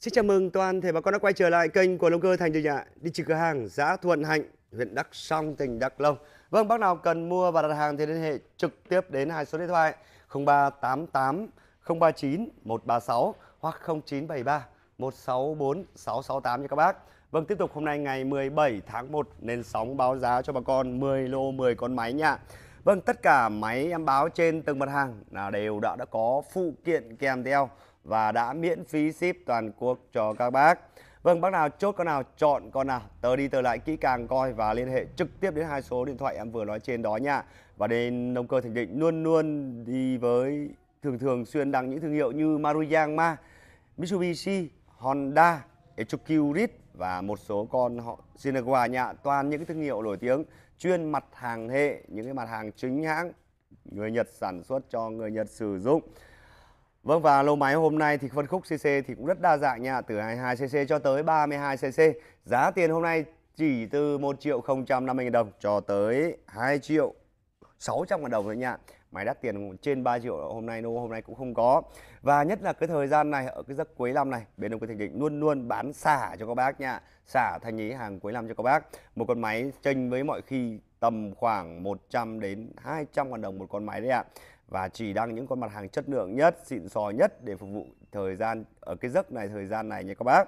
Xin chào mừng toàn thể bà con đã quay trở lại kênh của Long Cơ Thành Từ Nhà đi trực cửa hàng giá Thuận Hạnh, huyện Đắk Song, tỉnh Đắk Nông. Vâng, bác nào cần mua và đặt hàng thì liên hệ trực tiếp đến hai số điện thoại 0388 039 136 hoặc 0973 164 668 nha các bác. Vâng, tiếp tục hôm nay ngày 17 tháng 1 nên sóng báo giá cho bà con 10 lô 10 con máy nha. Vâng, tất cả máy em báo trên từng mặt hàng là đều đã đã có phụ kiện kèm theo và đã miễn phí ship toàn quốc cho các bác. Vâng, bác nào chốt con nào chọn con nào, tớ đi tớ lại kỹ càng coi và liên hệ trực tiếp đến hai số điện thoại em vừa nói trên đó nha. Và đến nông cơ Thịnh Định luôn luôn đi với thường thường xuyên đăng những thương hiệu như Maruyama, Mitsubishi, Honda, Echukirit và một số con họ Sinagoa nha. Toàn những cái thương hiệu nổi tiếng chuyên mặt hàng hệ, những cái mặt hàng chính hãng người Nhật sản xuất cho người Nhật sử dụng. Vâng và lô máy hôm nay thì phân khúc CC thì cũng rất đa dạng nha, từ 22cc cho tới 32cc. Giá tiền hôm nay chỉ từ 1 triệu 050 000 đồng cho tới 2 triệu 600 000 đồng thôi nha. Máy đắt tiền trên 3 triệu hôm nay nô hôm nay cũng không có. Và nhất là cái thời gian này ở cái giấc cuối năm này, bên ông thành Định luôn luôn bán xả cho các bác nha. Xả thanh lý hàng cuối năm cho các bác. Một con máy chênh với mọi khi tầm khoảng 100 đến 200 000 đồng một con máy đấy ạ. À và chỉ đăng những con mặt hàng chất lượng nhất, xịn sò nhất để phục vụ thời gian ở cái giấc này thời gian này nha các bác.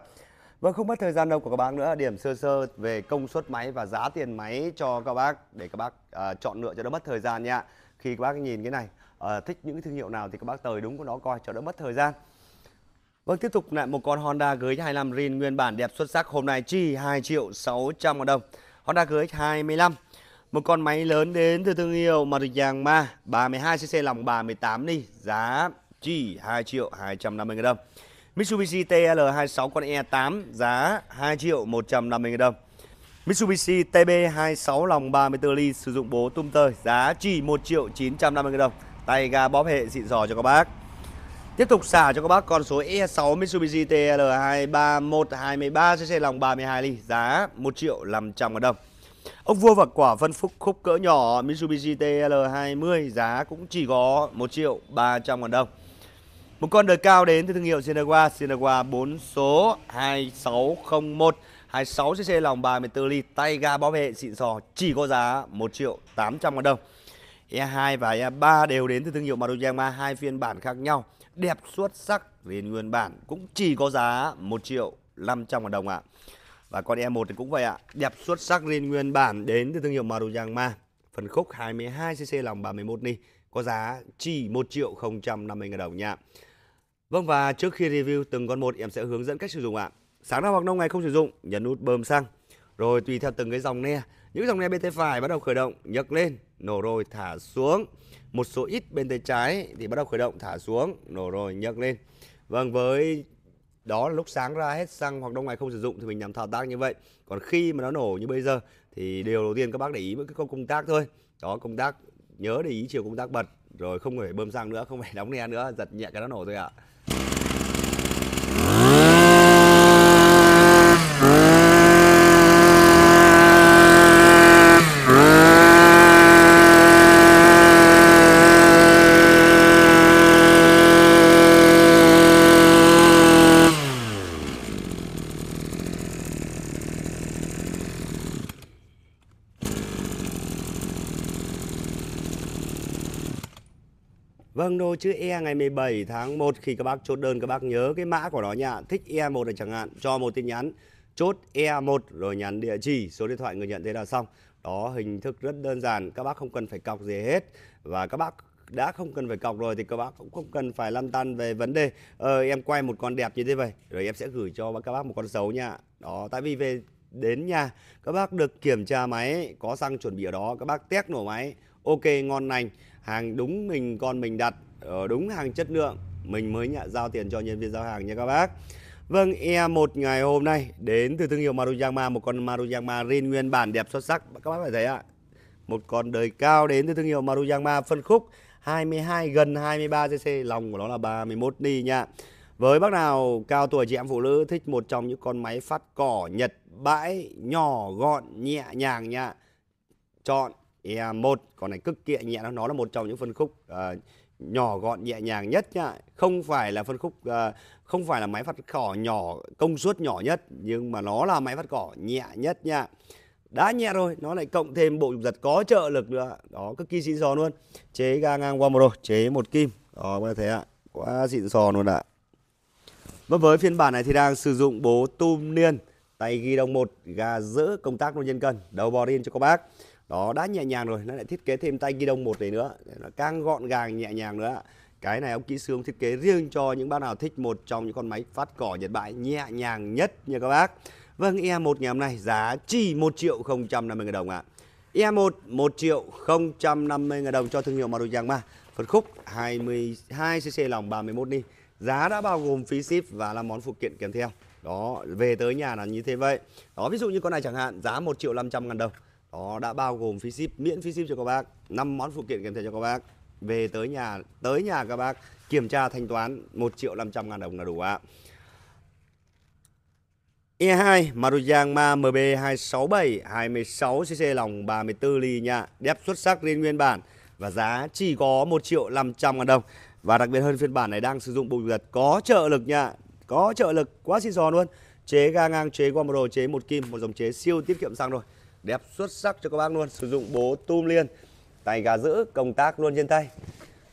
Vâng không mất thời gian đâu của các bác nữa, điểm sơ sơ về công suất máy và giá tiền máy cho các bác để các bác à, chọn lựa cho đỡ mất thời gian nha. Khi các bác nhìn cái này, à, thích những cái thương hiệu nào thì các bác tới đúng của nó coi cho đỡ mất thời gian. Vâng tiếp tục lại một con Honda GX25 Rin nguyên bản đẹp xuất sắc hôm nay chỉ 2 triệu 600 000 đồng. Honda GX25 một con máy lớn đến từ thương hiệu Maruyama 32cc lòng 38 18 đi Giá chỉ 2 triệu 250 nghìn đồng Mitsubishi TL26 con E8 giá 2 triệu 150 nghìn đồng Mitsubishi TB26 lòng 34 ly sử dụng bố tung tơi giá chỉ 1 triệu 950 nghìn đồng Tay ga bóp hệ xịn giò cho các bác Tiếp tục xả cho các bác con số E6 Mitsubishi TL231 23cc lòng 32 ly giá 1 triệu 500 nghìn đồng ông vua và quả phân phúc khúc cỡ nhỏ Mitsubishi TL20 giá cũng chỉ có 1 triệu 300 ngàn đồng. Một con đời cao đến từ thương hiệu Sinawa, Sinawa 4 số 2601, 26 cc lòng 34 ly, tay ga bóp hệ xịn sò chỉ có giá 1 triệu 800 ngàn đồng. E2 và E3 đều đến từ thương hiệu Maruyama hai phiên bản khác nhau, đẹp xuất sắc về nguyên bản cũng chỉ có giá 1 triệu 500 ngàn đồng ạ. À. Và con E1 thì cũng vậy ạ. Đẹp xuất sắc riêng nguyên bản đến từ thương hiệu Maruyama. Phần khúc 22cc lòng 31 ni có giá chỉ 1 triệu 050 ngàn đồng nha. Vâng và trước khi review từng con một em sẽ hướng dẫn cách sử dụng ạ. Sáng nào hoặc nông ngày không sử dụng, nhấn nút bơm xăng. Rồi tùy theo từng cái dòng ne, những dòng ne bên tay phải bắt đầu khởi động, nhấc lên, nổ rồi thả xuống. Một số ít bên tay trái thì bắt đầu khởi động, thả xuống, nổ rồi nhấc lên. Vâng với đó là lúc sáng ra hết xăng hoặc đông ngày không sử dụng thì mình làm thao tác như vậy còn khi mà nó nổ như bây giờ thì điều đầu tiên các bác để ý với cái công tác thôi đó công tác nhớ để ý chiều công tác bật rồi không phải bơm xăng nữa không phải đóng le nữa giật nhẹ cái nó nổ thôi ạ à. chữ E ngày 17 tháng 1 khi các bác chốt đơn các bác nhớ cái mã của nó nha. Thích E1 là chẳng hạn, cho một tin nhắn chốt E1 rồi nhắn địa chỉ, số điện thoại người nhận thế là xong. Đó hình thức rất đơn giản, các bác không cần phải cọc gì hết và các bác đã không cần phải cọc rồi thì các bác cũng không cần phải lăn tăn về vấn đề ờ, em quay một con đẹp như thế vậy rồi em sẽ gửi cho các bác một con xấu nha đó tại vì về đến nhà các bác được kiểm tra máy có xăng chuẩn bị ở đó các bác test nổ máy ok ngon lành hàng đúng mình con mình đặt Ờ, đúng hàng chất lượng mình mới nhận giao tiền cho nhân viên giao hàng nha các bác. Vâng, e một ngày hôm nay đến từ thương hiệu Maruyama, một con Maruyama Rin nguyên bản đẹp xuất sắc. Các bác phải thấy ạ. Một con đời cao đến từ thương hiệu Maruyama phân khúc 22 gần 23 cc, lòng của nó là 31 ni nha. Với bác nào cao tuổi chị em phụ nữ thích một trong những con máy phát cỏ Nhật bãi nhỏ gọn nhẹ nhàng nha. Chọn e một con này cực kỳ nhẹ nó là một trong những phân khúc uh, nhỏ gọn nhẹ nhàng nhất nhá không phải là phân khúc uh, không phải là máy phát cỏ nhỏ công suất nhỏ nhất nhưng mà nó là máy phát cỏ nhẹ nhất nhá đã nhẹ rồi nó lại cộng thêm bộ trục giật có trợ lực nữa đó cực kỳ xịn sò luôn chế ga ngang qua một rồi chế một kim đó các bạn thấy ạ quá xịn sò luôn ạ và vâng, với phiên bản này thì đang sử dụng bố tum niên tay ghi đồng một gà giữ công tác luôn nhân cân đầu bò điên cho các bác đó đã nhẹ nhàng rồi nó lại thiết kế thêm tay ghi đông một này nữa nó càng gọn gàng nhẹ nhàng nữa cái này ông kỹ sư ông thiết kế riêng cho những bác nào thích một trong những con máy phát cỏ Nhật Bãi nhẹ nhàng nhất nha các bác. Vâng, E1 ngày hôm nay giá chỉ 1 triệu 050 ngàn đồng ạ. À. E1 1 triệu 050 ngàn đồng cho thương hiệu Marujan Ma. Phân khúc 22cc lòng 31 đi. Giá đã bao gồm phí ship và là món phụ kiện kèm theo. Đó, về tới nhà là như thế vậy. Đó, ví dụ như con này chẳng hạn, giá 1 triệu 500 ngàn đồng đó đã bao gồm phí ship miễn phí ship cho các bác năm món phụ kiện kèm theo cho các bác về tới nhà tới nhà các bác kiểm tra thanh toán 1 triệu 500 ngàn đồng là đủ ạ E2 Marujang Ma MB267 26cc lòng 34 ly nha đẹp xuất sắc lên nguyên bản và giá chỉ có 1 triệu 500 ngàn đồng và đặc biệt hơn phiên bản này đang sử dụng bộ giật có trợ lực nha có trợ lực quá xịn sò luôn chế ga ngang chế đồ, chế một kim một dòng chế siêu tiết kiệm xăng rồi đẹp xuất sắc cho các bác luôn sử dụng bố tum liên tay gà giữ công tác luôn trên tay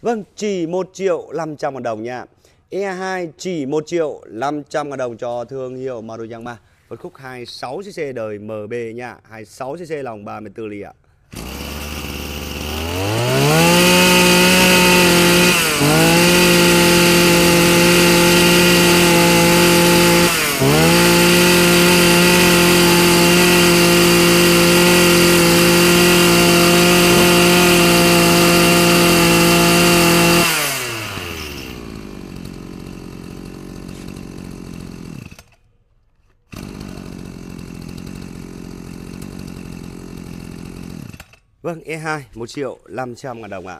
vâng chỉ 1 triệu 500 ngàn đồng nha E2 chỉ 1 triệu 500 ngàn đồng cho thương hiệu Maruyama phân khúc 26cc đời MB nha 26cc lòng 34 ly ạ 2 1 triệu 500 ngàn đồng ạ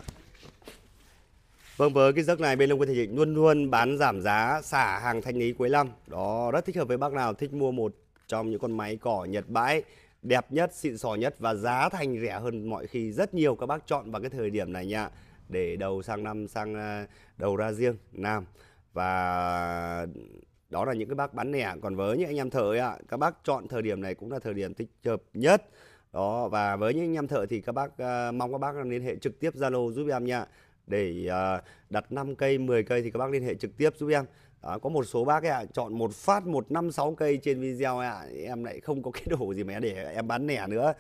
Vâng với cái giấc này bên Long Quân Thành Định luôn luôn bán giảm giá xả hàng thanh lý cuối năm Đó rất thích hợp với bác nào thích mua một trong những con máy cỏ Nhật bãi đẹp nhất, xịn sò nhất và giá thành rẻ hơn mọi khi rất nhiều các bác chọn vào cái thời điểm này nha để đầu sang năm sang à, đầu ra riêng nam và đó là những cái bác bán lẻ còn với những anh em thợ ạ các bác chọn thời điểm này cũng là thời điểm thích hợp nhất đó và với những em thợ thì các bác uh, mong các bác liên hệ trực tiếp Zalo giúp em nha để uh, đặt 5 cây 10 cây thì các bác liên hệ trực tiếp giúp em đó, có một số bác ạ à, chọn một phát một năm sáu cây trên video ạ à, em lại không có cái đồ gì mẹ để em bán nẻ nữa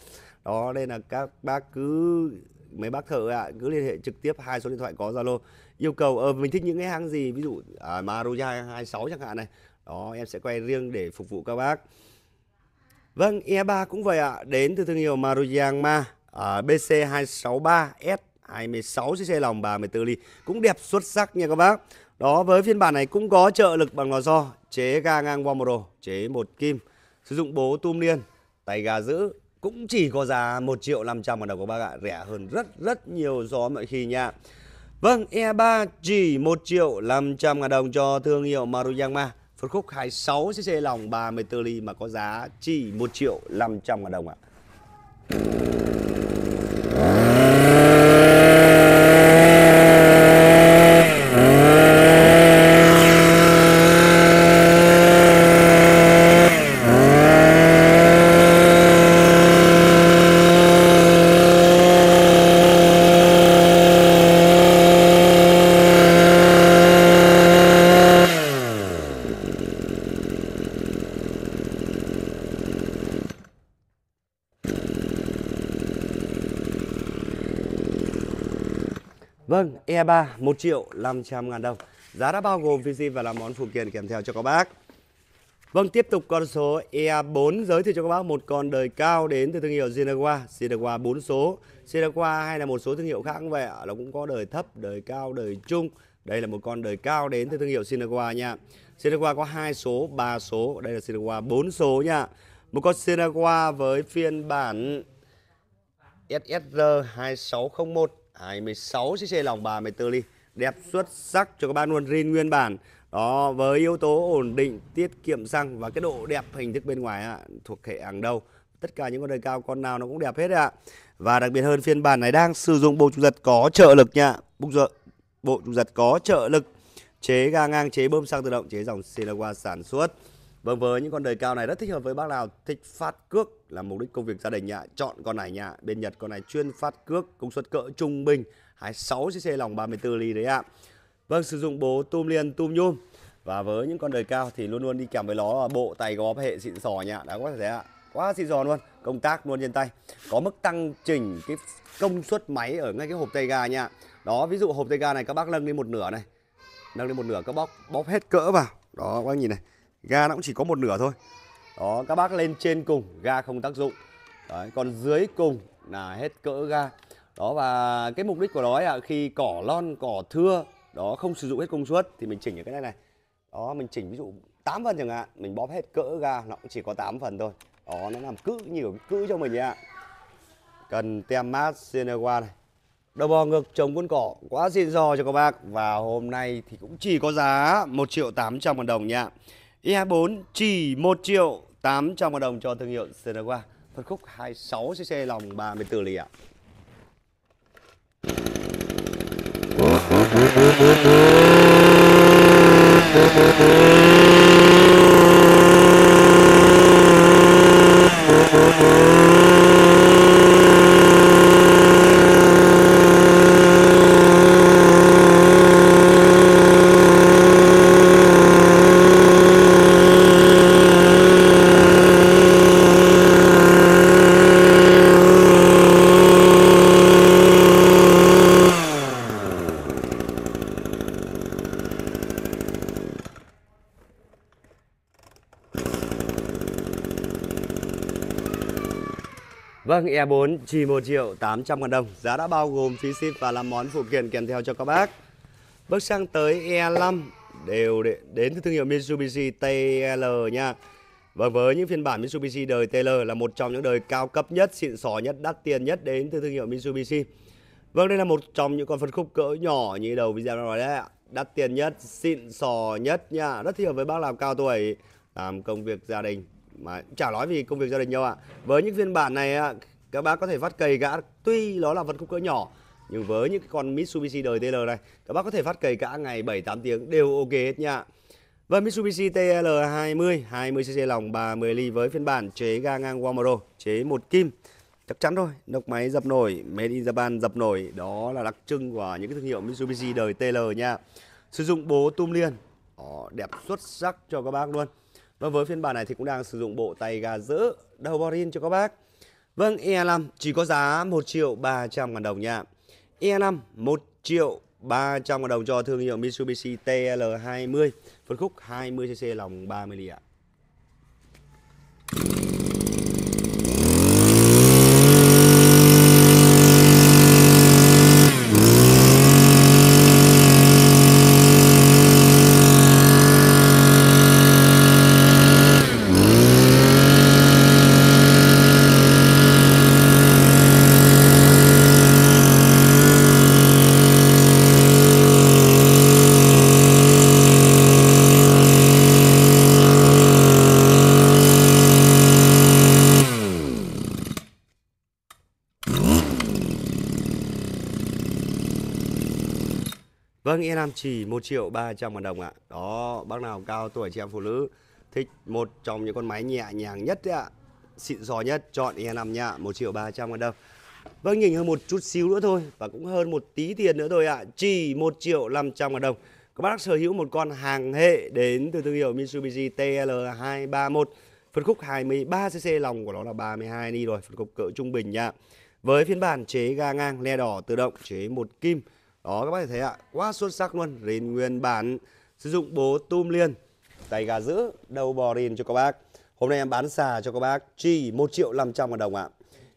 đó nên là các bác cứ mấy bác thợ ạ à, cứ liên hệ trực tiếp hai số điện thoại có zalo yêu cầu ờ mình thích những cái hàng gì ví dụ à, Maruja 26 chẳng hạn này đó em sẽ quay riêng để phục vụ các bác Vâng, E3 cũng vậy ạ, đến từ thương hiệu Maruyama ở BC263S26 cc lòng 34 ly cũng đẹp xuất sắc nha các bác. Đó với phiên bản này cũng có trợ lực bằng lò xo, chế ga ngang Wamoro, chế một kim, sử dụng bố tum liên, tay ga giữ cũng chỉ có giá 1 triệu 500 đồng các bác ạ, rẻ hơn rất rất nhiều so mọi khi nha. Vâng, E3 chỉ 1 triệu 500 ngàn đồng cho thương hiệu Maruyama Phân khúc 26 cc lòng 34 ly mà có giá chỉ 1 triệu 500 ngàn đồng ạ. E3 1 triệu 500 ngàn đồng. Giá đã bao gồm phí ship và là món phụ kiện kèm theo cho các bác. Vâng, tiếp tục con số E 4 giới thiệu cho các bác một con đời cao đến từ thương hiệu Sinawa, Sinawa 4 số. Sinawa hay là một số thương hiệu khác cũng vậy nó cũng có đời thấp, đời cao, đời trung. Đây là một con đời cao đến từ thương hiệu Sinawa nha. Sinawa có 2 số, 3 số, đây là Sinawa 4 số nha. Một con Sinawa với phiên bản SSR 2601 26 cc lòng bà 14 ly đẹp xuất sắc cho các bạn luôn rin nguyên bản đó với yếu tố ổn định tiết kiệm xăng và cái độ đẹp hình thức bên ngoài ạ thuộc hệ hàng đầu tất cả những con đời cao con nào nó cũng đẹp hết ạ và đặc biệt hơn phiên bản này đang sử dụng bộ trục giật có trợ lực nha bộ trợ bộ trục giật có trợ lực chế ga ngang chế bơm xăng tự động chế dòng Silawa sản xuất Vâng với những con đời cao này rất thích hợp với bác nào thích phát cước là mục đích công việc gia đình nhạ. Chọn con này nhạ, bên Nhật con này chuyên phát cước công suất cỡ trung bình 26 cc lòng 34 ly đấy ạ. Vâng sử dụng bố tum liền tum nhôm. Và với những con đời cao thì luôn luôn đi kèm với nó là bộ tay góp hệ xịn sò nhạ. Đã có thể ạ. Quá xịn sò luôn, công tác luôn trên tay. Có mức tăng chỉnh cái công suất máy ở ngay cái hộp tay ga nha. Đó, ví dụ hộp tay ga này các bác nâng lên một nửa này. Nâng lên một nửa các bác bóp hết cỡ vào. Đó các bác nhìn này ga nó cũng chỉ có một nửa thôi đó các bác lên trên cùng ga không tác dụng Đấy, còn dưới cùng là hết cỡ ga đó và cái mục đích của nó là khi cỏ lon cỏ thưa đó không sử dụng hết công suất thì mình chỉnh ở cái này này đó mình chỉnh ví dụ 8 phần chẳng hạn mình bóp hết cỡ ga nó cũng chỉ có 8 phần thôi đó nó làm cứ nhiều cứ cho mình ạ cần tem mát Senewa này đầu bò ngược trồng quân cỏ quá xịn do cho các bác và hôm nay thì cũng chỉ có giá 1 triệu 800 ngàn đồng nha e 4 chỉ 1 triệu 800 000 đồng cho thương hiệu Senawa. Phân khúc 26cc lòng 34 ly ạ. À. Vâng, E4 chỉ 1 triệu 800 ngàn đồng. Giá đã bao gồm phí ship và làm món phụ kiện kèm theo cho các bác. Bước sang tới E5 đều để, đến từ thương hiệu Mitsubishi TL nha. Và vâng, với những phiên bản Mitsubishi đời TL là một trong những đời cao cấp nhất, xịn sò nhất, đắt tiền nhất đến từ thương hiệu Mitsubishi. Vâng, đây là một trong những con phân khúc cỡ nhỏ như đầu video đã nói đấy ạ. Đắt tiền nhất, xịn sò nhất nha. Rất thích hợp với bác làm cao tuổi, làm công việc gia đình mà chả nói vì công việc gia đình nhau ạ. Với những phiên bản này các bác có thể vắt cầy gã tuy nó là vật kích cỡ nhỏ nhưng với những cái con Mitsubishi đời TL này các bác có thể vắt cầy gã ngày 7 8 tiếng đều ok hết nha. Và vâng, Mitsubishi TL20 20cc lòng 30 ly với phiên bản chế ga ngang Wamaro, chế một kim. Chắc chắn rồi, nóc máy dập nổi, made in Japan dập nổi, đó là đặc trưng của những cái thương hiệu Mitsubishi đời TL nha. Sử dụng bố tum liên, đó, đẹp xuất sắc cho các bác luôn. Và vâng, với phiên bản này thì cũng đang sử dụng bộ tay gà giữ đầu borin cho các bác. Vâng, E5 chỉ có giá 1 triệu 300 ngàn đồng nha. E5 1 triệu 300 ngàn đồng cho thương hiệu Mitsubishi TL20, phân khúc 20cc lòng 30 ly ạ. Vâng, yên làm chỉ 1 triệu 300 ngàn đồng ạ. Đó, bác nào cao tuổi chị em phụ nữ thích một trong những con máy nhẹ nhàng nhất đấy ạ. Xịn sò nhất, chọn yên làm nha, 1 triệu 300 ngàn đồng. Vâng, nhìn hơn một chút xíu nữa thôi và cũng hơn một tí tiền nữa thôi ạ. Chỉ 1 triệu 500 ngàn đồng. Các bác sở hữu một con hàng hệ đến từ thương hiệu Mitsubishi TL231. Phân khúc 23cc lòng của nó là 32 ni rồi, phân khúc cỡ trung bình nha. Với phiên bản chế ga ngang, le đỏ tự động, chế một kim đó các bác thấy ạ quá xuất sắc luôn rìn nguyên bản sử dụng bố tum liên tay gà giữ đầu bò rìn cho các bác hôm nay em bán xà cho các bác chỉ 1 triệu 500 ngàn đồng ạ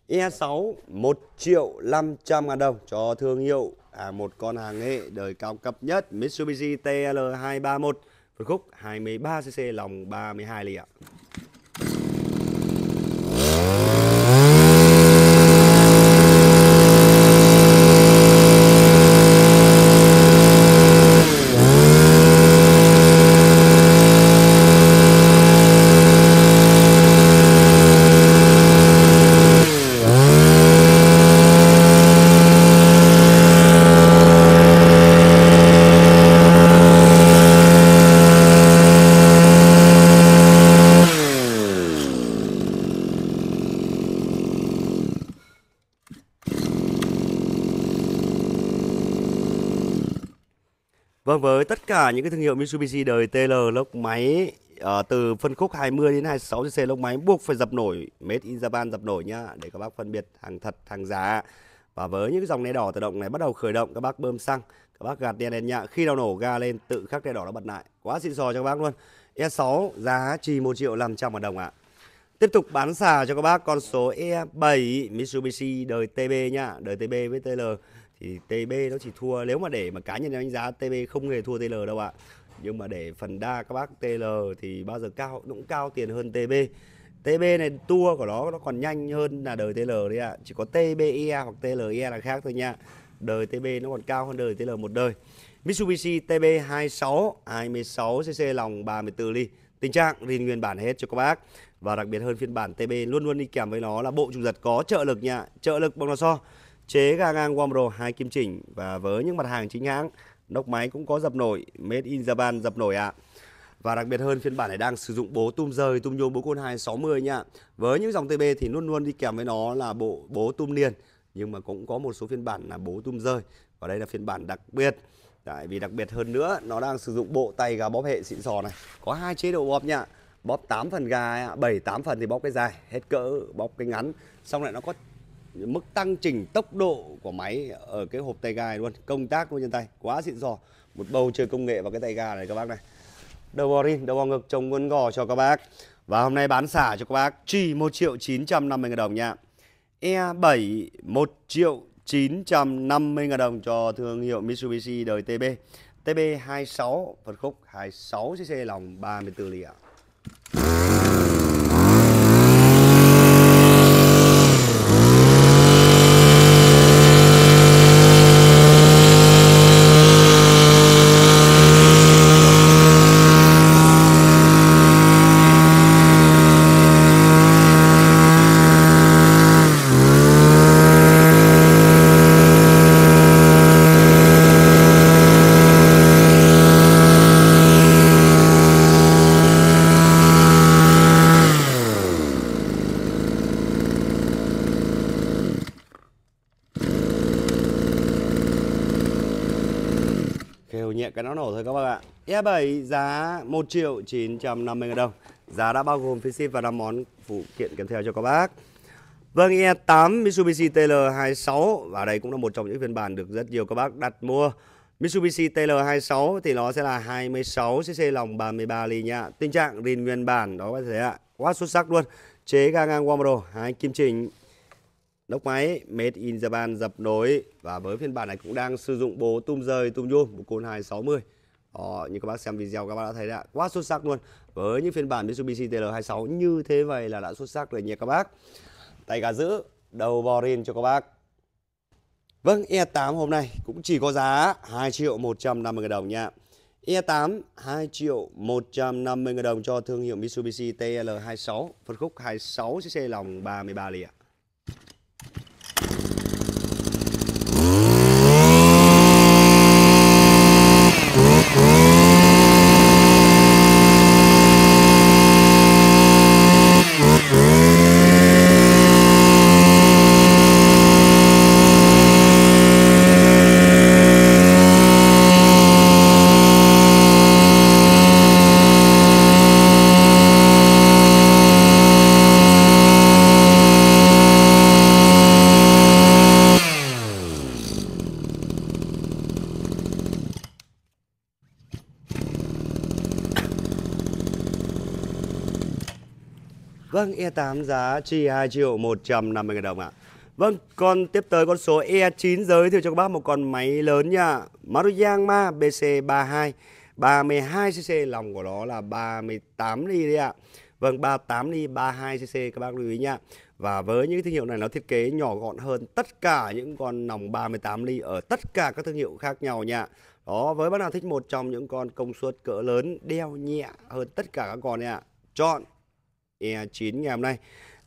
E6 1 triệu 500 ngàn đồng cho thương hiệu à, một con hàng nghệ đời cao cấp nhất Mitsubishi TL231 phân khúc 23cc lòng 32 lì ạ những cái thương hiệu Mitsubishi đời TL lốc máy ở ờ, từ phân khúc 20 đến 26 cc lốc máy buộc phải dập nổi made in Japan dập nổi nhá để các bác phân biệt hàng thật hàng giả và với những cái dòng đèn đỏ tự động này bắt đầu khởi động các bác bơm xăng các bác gạt đèn đèn nhạ khi nào nổ ga lên tự khắc đèn đỏ nó bật lại quá xịn sò cho các bác luôn E6 giá chỉ 1 triệu 500 ngàn đồng ạ Tiếp tục bán xà cho các bác con số E7 Mitsubishi đời TB nhá đời TB với TL thì TB nó chỉ thua nếu mà để mà cá nhân đánh giá TB không hề thua TL đâu ạ. Nhưng mà để phần đa các bác TL thì bao giờ cao cũng cao tiền hơn TB. TB này tua của nó nó còn nhanh hơn là đời TL đấy ạ. Chỉ có TBE e hoặc TLE e là khác thôi nha. Đời TB nó còn cao hơn đời TL một đời. Mitsubishi TB26 26cc lòng 34 ly. Tình trạng riêng nguyên bản hết cho các bác. Và đặc biệt hơn phiên bản TB luôn luôn đi kèm với nó là bộ trục giật có trợ lực nha. Trợ lực bằng lò xo. So chế ga ngang Warmro 2 kim chỉnh và với những mặt hàng chính hãng, nóc máy cũng có dập nổi, made in Japan dập nổi ạ. À. Và đặc biệt hơn phiên bản này đang sử dụng bố tum rời tum nhôm 4 côn 260 nha. Với những dòng TB thì luôn luôn đi kèm với nó là bộ bố tum liền nhưng mà cũng có một số phiên bản là bố tum rơi. Và đây là phiên bản đặc biệt. Tại vì đặc biệt hơn nữa nó đang sử dụng bộ tay gà bóp hệ xịn sò này. Có hai chế độ bóp nha. Bóp 8 phần gà, 7 8 phần thì bóp cái dài, hết cỡ bóp cái ngắn. Xong lại nó có mức tăng chỉnh tốc độ của máy ở cái hộp tay gai luôn công tác luôn trên tay quá xịn sò một bầu trời công nghệ vào cái tay ga này các bác này đầu bò rin đầu bò ngực trồng nguyên gò cho các bác và hôm nay bán xả cho các bác chỉ 1 triệu 950 ngàn đồng nha E7 1 triệu 950 ngàn đồng cho thương hiệu Mitsubishi đời TB TB 26 phân khúc 26cc lòng 34 liter đều nhẹ cái nó nổ thôi các bác ạ. E7 giá 1 triệu 950 ngàn đồng. Giá đã bao gồm phí ship và 5 món phụ kiện kèm theo cho các bác. Vâng, E8 Mitsubishi TL26 và đây cũng là một trong những phiên bản được rất nhiều các bác đặt mua. Mitsubishi TL26 thì nó sẽ là 26cc lòng 33 ly nha Tình trạng rin nguyên bản đó các bác thấy ạ. Quá xuất sắc luôn. Chế ga ngang Wamro, hai kim chỉnh Lốc máy Made in Japan dập nối và với phiên bản này cũng đang sử dụng bố tum rời tum nhôm bộ côn 260. Đó, như các bác xem video các bác đã thấy đã quá xuất sắc luôn. Với những phiên bản Mitsubishi TL26 như thế vậy là đã xuất sắc rồi nha các bác. Tay cá giữ, đầu bò rin cho các bác. Vâng, E8 hôm nay cũng chỉ có giá 2 triệu 150 ngàn đồng nha. E8 2 triệu 150 ngàn đồng cho thương hiệu Mitsubishi TL26, phân khúc 26 cc lòng 33 lì ạ. Vâng, E8 giá chỉ 2 triệu 150 000 đồng ạ. Vâng, còn tiếp tới con số E9 giới thiệu cho các bác một con máy lớn nha. Maruyama BC32, 32cc, lòng của nó là 38 ly đấy ạ. À. Vâng, 38 ly, 32cc các bác lưu ý nha. Và với những thương hiệu này nó thiết kế nhỏ gọn hơn tất cả những con nòng 38 ly ở tất cả các thương hiệu khác nhau nha. Đó, với bác nào thích một trong những con công suất cỡ lớn, đeo nhẹ hơn tất cả các con này ạ. Chọn E9 ngày hôm nay.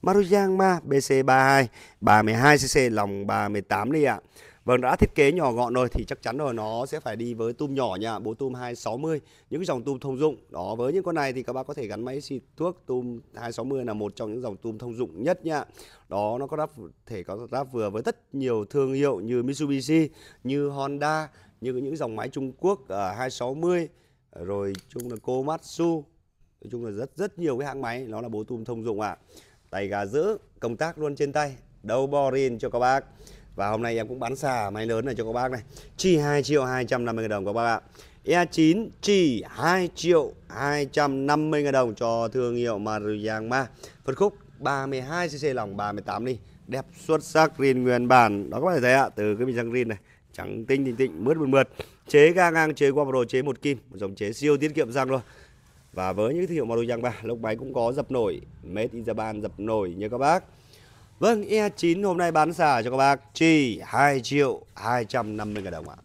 Maruyang BC32 32cc lòng 38 đi ạ. Vâng đã thiết kế nhỏ gọn rồi thì chắc chắn rồi nó sẽ phải đi với tum nhỏ nha, bố tum 260, những cái dòng tum thông dụng. Đó với những con này thì các bác có thể gắn máy xịt thuốc tum 260 là một trong những dòng tum thông dụng nhất nha. Đó nó có đáp thể có đáp vừa với rất nhiều thương hiệu như Mitsubishi, như Honda, như những dòng máy Trung Quốc ờ, uh, 260 rồi chung là Komatsu nói chung là rất rất nhiều cái hãng máy nó là bố tum thông dụng ạ à. tay gà giữ công tác luôn trên tay đầu bò rin cho các bác và hôm nay em cũng bán xà máy lớn này cho các bác này chỉ 2 triệu 250 đồng các bác ạ E9 chỉ 2 triệu 250 ngàn đồng cho thương hiệu Maruyama Phân khúc 32cc lòng 38 đi Đẹp xuất sắc rin nguyên bản Đó các bạn thấy ạ Từ cái bình răng rin này Trắng tinh tinh tinh mướt mượt mượt Chế ga ngang chế qua pro chế một kim Một dòng chế siêu tiết kiệm răng luôn và với những thương hiệu model Yang 3, lốc máy cũng có dập nổi, made in Japan dập nổi như các bác. Vâng, E9 hôm nay bán xả cho các bác chỉ 2 triệu 250 ngàn đồng ạ.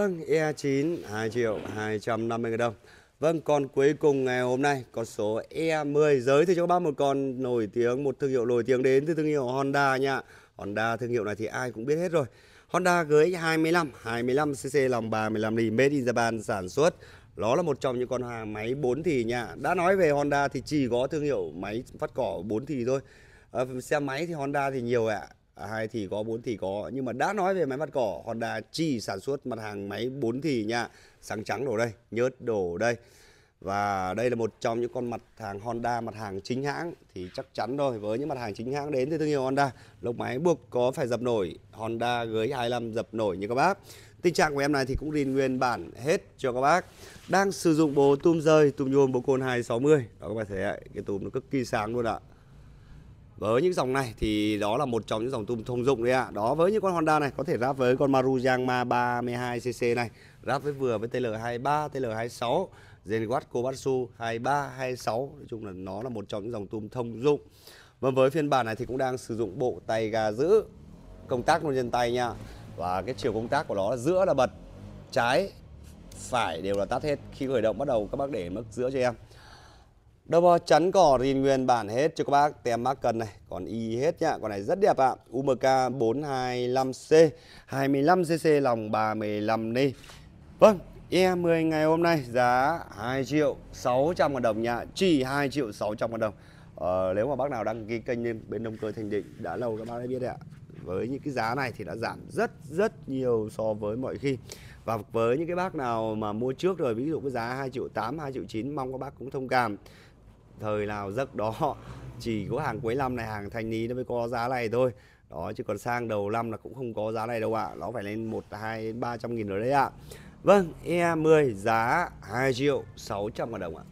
Vâng, E9 2 triệu 250 000 đồng. Vâng, còn cuối cùng ngày hôm nay con số E10 giới thiệu cho các bác một con nổi tiếng, một thương hiệu nổi tiếng đến từ thương hiệu Honda nha. Honda thương hiệu này thì ai cũng biết hết rồi. Honda GX25, 25cc lòng 35mm made in Japan sản xuất. đó là một trong những con hàng máy 4 thì nha. Đã nói về Honda thì chỉ có thương hiệu máy phát cỏ 4 thì thôi. À, xe máy thì Honda thì nhiều ạ à, hai thì có bốn thì có nhưng mà đã nói về máy vắt cỏ Honda chỉ sản xuất mặt hàng máy bốn thì nha sáng trắng đổ đây nhớt đổ đây và đây là một trong những con mặt hàng Honda mặt hàng chính hãng thì chắc chắn rồi với những mặt hàng chính hãng đến từ thương hiệu Honda lốc máy buộc có phải dập nổi Honda gới 25 dập nổi như các bác tình trạng của em này thì cũng riêng nguyên bản hết cho các bác đang sử dụng bố tum rơi tum nhôm bố côn 260 đó các bạn thấy đấy, cái tum nó cực kỳ sáng luôn ạ với những dòng này thì đó là một trong những dòng tum thông dụng đấy ạ à. đó với những con Honda này có thể ráp với con Maruyang Ma 32cc này ráp với vừa với TL23 TL26 Zenwatt Kobatsu 23 26 nói chung là nó là một trong những dòng tum thông dụng và vâng, với phiên bản này thì cũng đang sử dụng bộ tay gà giữ công tác luôn nhân tay nha và cái chiều công tác của nó là giữa là bật trái phải đều là tắt hết khi khởi động bắt đầu các bác để mức giữa cho em Đô bò chắn cỏ rin nguyên bản hết cho các bác tem mắc cần này, còn y hết nhá. Con này rất đẹp ạ. UMK 425C, 25cc lòng 35 ni. Vâng, E10 ngày hôm nay giá 2 triệu 600 ngàn đồng nhá, chỉ 2 triệu 600 ngàn đồng. Ờ, nếu mà bác nào đăng ký kênh bên Đông Cơ Thành Định đã lâu các bác đã biết đấy ạ. Với những cái giá này thì đã giảm rất rất nhiều so với mọi khi. Và với những cái bác nào mà mua trước rồi, ví dụ cái giá 2 triệu 8, 2 triệu 9 mong các bác cũng thông cảm thời nào giấc đó chỉ có hàng cuối năm này hàng thanh lý nó mới có giá này thôi đó chứ còn sang đầu năm là cũng không có giá này đâu ạ à. nó phải lên một hai ba trăm nghìn rồi đấy ạ à. vâng e 10 giá 2 triệu 600 ngàn đồng ạ à.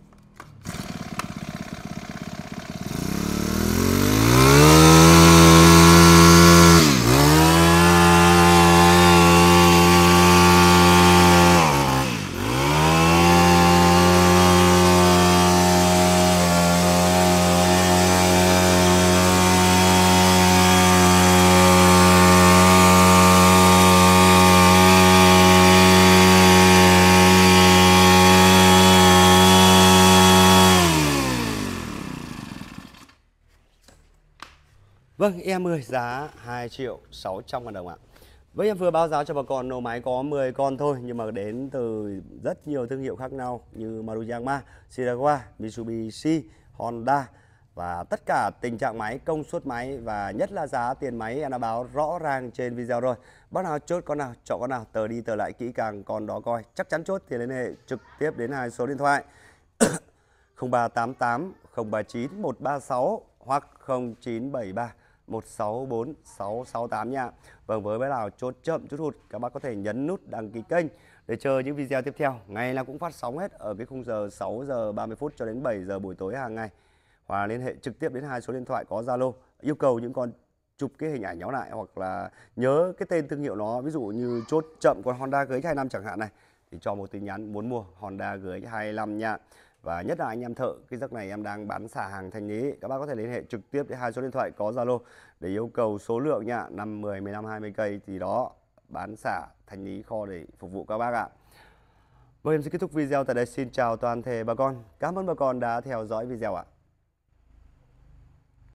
e giá 2 triệu 600 ngàn đồng ạ. Với em vừa báo giá cho bà con nổ máy có 10 con thôi nhưng mà đến từ rất nhiều thương hiệu khác nhau như Maruyama, Shirawa, Mitsubishi, Honda và tất cả tình trạng máy, công suất máy và nhất là giá tiền máy em đã báo rõ ràng trên video rồi. Bác nào chốt con nào, chọn con nào, tờ đi tờ lại kỹ càng con đó coi. Chắc chắn chốt thì liên hệ trực tiếp đến hai số điện thoại 0388 039 136 hoặc 0973 164668 nha. Vâng với bé nào chốt chậm chút hụt các bác có thể nhấn nút đăng ký kênh để chờ những video tiếp theo. Ngày nào cũng phát sóng hết ở cái khung giờ 6 giờ 30 phút cho đến 7 giờ buổi tối hàng ngày. Hoặc liên hệ trực tiếp đến hai số điện thoại có Zalo. Yêu cầu những con chụp cái hình ảnh nhóm lại hoặc là nhớ cái tên thương hiệu nó ví dụ như chốt chậm con Honda GX25 chẳng hạn này thì cho một tin nhắn muốn mua Honda GX25 nha và nhất là anh em thợ cái giấc này em đang bán xả hàng thanh lý các bác có thể liên hệ trực tiếp với hai số điện thoại có zalo để yêu cầu số lượng nha năm mười mười năm hai mươi cây thì đó bán xả thanh lý kho để phục vụ các bác ạ vâng em sẽ kết thúc video tại đây xin chào toàn thể bà con cảm ơn bà con đã theo dõi video ạ